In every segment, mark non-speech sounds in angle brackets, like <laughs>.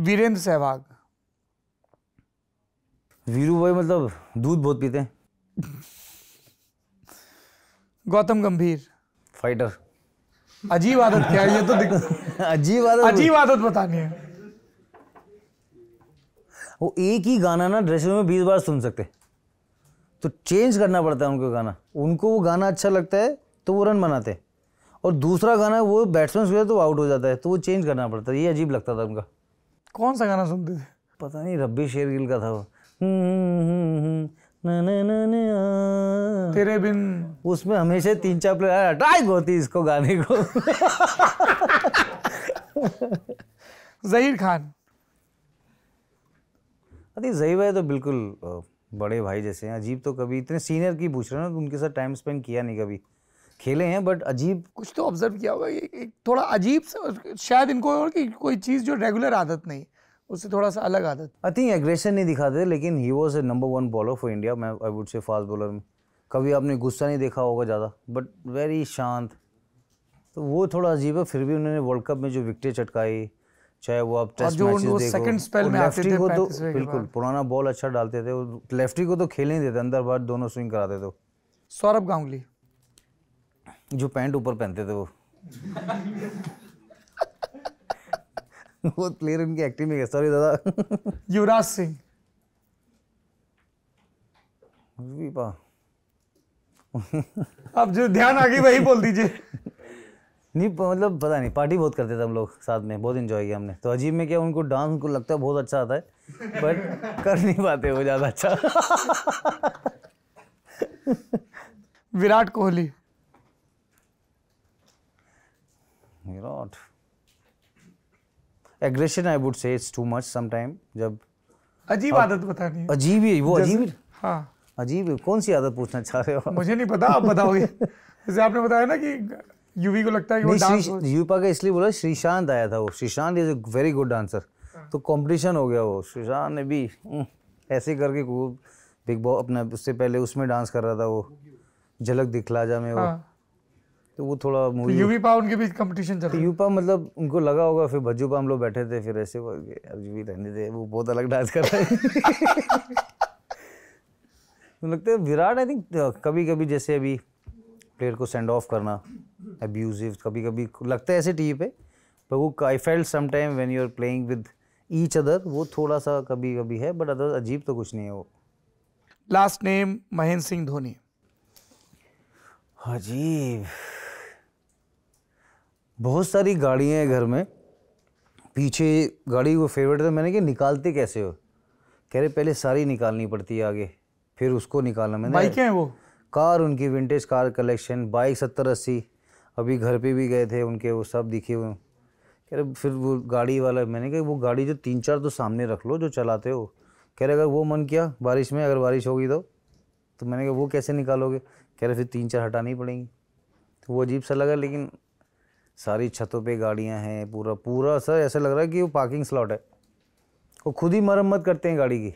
वीरेंद्र सहवाग वीरू भाई मतलब दूध बहुत पीते हैं गौतम गंभीर फाइटर अजीब आदत क्या है ये तो <laughs> अजीब आदत अजीब आदत बतानी है वो एक ही गाना ना ड्रेसिंग में बीस बार सुन सकते तो चेंज करना पड़ता है उनको गाना उनको वो गाना अच्छा लगता है तो वो रन बनाते और दूसरा गाना वो बैट्समैन तो आउट हो जाता है तो वो चेंज करना पड़ता है ये अजीब लगता था उनका कौन सा गाना सुनते थे पता नहीं रब्बी शेरगिल का था वो हम्म, हम्म, हम्म, ना ना ना ना तेरे बिन उसमें हमेशा तीन चार प्लेयर हटाई होती इसको गाने को जहीर खान अरे जही भाई तो बिल्कुल बड़े भाई जैसे हैं अजीब तो कभी इतने सीनियर की पूछ रहे हैं ना तो उनके साथ टाइम स्पेंड किया नहीं कभी खेले हैं बट अजीब कुछ तो ऑब्जर्व किया होगा एक थोड़ा अजीब सा शायद इनको और कि कोई चीज़ जो रेगुलर आदत नहीं उससे थोड़ा सा अलग आदत आई थिंक एग्रेशन नहीं दिखाते लेकिन he was a number one bowler for India मैं I would say fast bowler में कभी आपने गुस्सा नहीं देखा होगा ज़्यादा बट वेरी शांत तो वो थोड़ा अजीब है फिर भी उन्होंने वर्ल्ड कप में जो विकटें चटकाई चाहे वो आप टेस्ट जो मैचेस देखो सेकंड स्पेल में आते थे को तो बिल्कुल पुराना बॉल अच्छा डालते थे लेफ्टी को तो खेल नहीं देते अंदर बाहर दोनों स्विंग कराते थे सौरभ गांगुली जो पैंट ऊपर पहनते थे वो वो प्लेयर उनकी एक्टिंग में सॉरी दादा युवराज सिंह अब जो ध्यान आ गई वही बोल दीजिए नहीं मतलब पता नहीं पार्टी बहुत करते थे हम लोग साथ में बहुत इन्जॉय किया हमने तो अजीब में क्या उनको डांस उनको लगता है बहुत अच्छा आता है बट कर नहीं पाते वो ज़्यादा अच्छा Virat Kohli you know aggression I would say it's too much sometime जब अजीब आदत बतानी है अजीब ही वो अजीब हां अजीब कौन सी आदत पूछना चाह रहे हो मुझे नहीं पता आप बताओगे <laughs> जैसे आपने बताया ना कि यूवी को लगता है कि वो डांस यूपा का इसलिए बोला श्रीशांत आया था वो Sreesanth is a very good dancer तो कंपटीशन हो गया वो श्रीशांत ने भी हम्म, ऐसे करके वो बिग बॉस अपना उससे पहले उसमें डांस कर रहा था वो झलक दिखला जा में वो हाँ। तो वो थोड़ा मूवी यूपी पा उनके बीच कंपटीशन चल तो यूपा मतलब उनको लगा होगा फिर पा हम लोग बैठे थे फिर ऐसे भी रहने थे वो बहुत अलग डांस कर रहे हैं <laughs> तो लगता है विराट आई थिंक कभी कभी जैसे अभी प्लेयर को सेंड ऑफ करना अब्यूजिव कभी कभी लगता है ऐसे टीवी पे पर वो I felt some time when you are playing with each other वो थोड़ा सा कभी कभी है बट अदर अजीब तो कुछ नहीं है वो लास्ट नेम महेंद्र सिंह धोनी अजीब बहुत सारी गाड़ियाँ हैं घर में पीछे गाड़ी वो फेवरेट था मैंने कहा निकालते कैसे हो कह रहे पहले सारी निकालनी पड़ती है आगे फिर उसको निकालना मैंने बाइक हैं वो कार उनकी विंटेज कार कलेक्शन बाइक सत्तर अस्सी अभी घर पे भी गए थे उनके वो सब दिखे हुए कह रहे फिर वो गाड़ी वाला मैंने कहा वो गाड़ी जो तीन चार तो सामने रख लो जो चलाते हो कह रहे अगर वो मन किया बारिश में अगर बारिश होगी तो तो मैंने कहा वो कैसे निकालोगे कह रहे फिर तीन चार हटानी पड़ेंगी तो वो अजीब सा लगा लेकिन सारी छतों पे गाड़ियां हैं पूरा पूरा सर ऐसा लग रहा है कि वो पार्किंग स्लॉट है वो खुद ही मरम्मत करते हैं गाड़ी की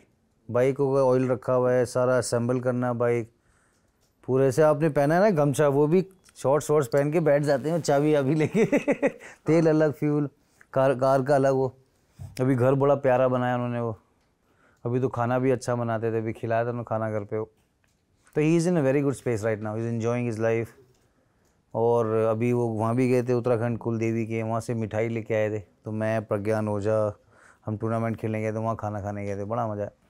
बाइक होगा ऑयल रखा हुआ है सारा असेंबल करना बाइक पूरे से आपने पहना है ना गमछा वो भी शॉर्ट शॉर्ट्स पहन के बैठ जाते हैं चाबी अभी लेके <laughs> तेल अलग फ्यूल कार कार का अलग वो अभी घर बड़ा प्यारा बनाया उन्होंने वो अभी तो खाना भी अच्छा बनाते थे अभी खिलाया था उन्होंने खाना घर पे वो तो he is in a very good space right now is enjoying is life और अभी वो वहाँ भी गए थे उत्तराखंड कुल देवी के वहाँ से मिठाई लेके आए थे तो मैं प्रज्ञान ओझा हम टूर्नामेंट खेलने गए थे वहाँ खाना खाने गए थे बड़ा मज़ा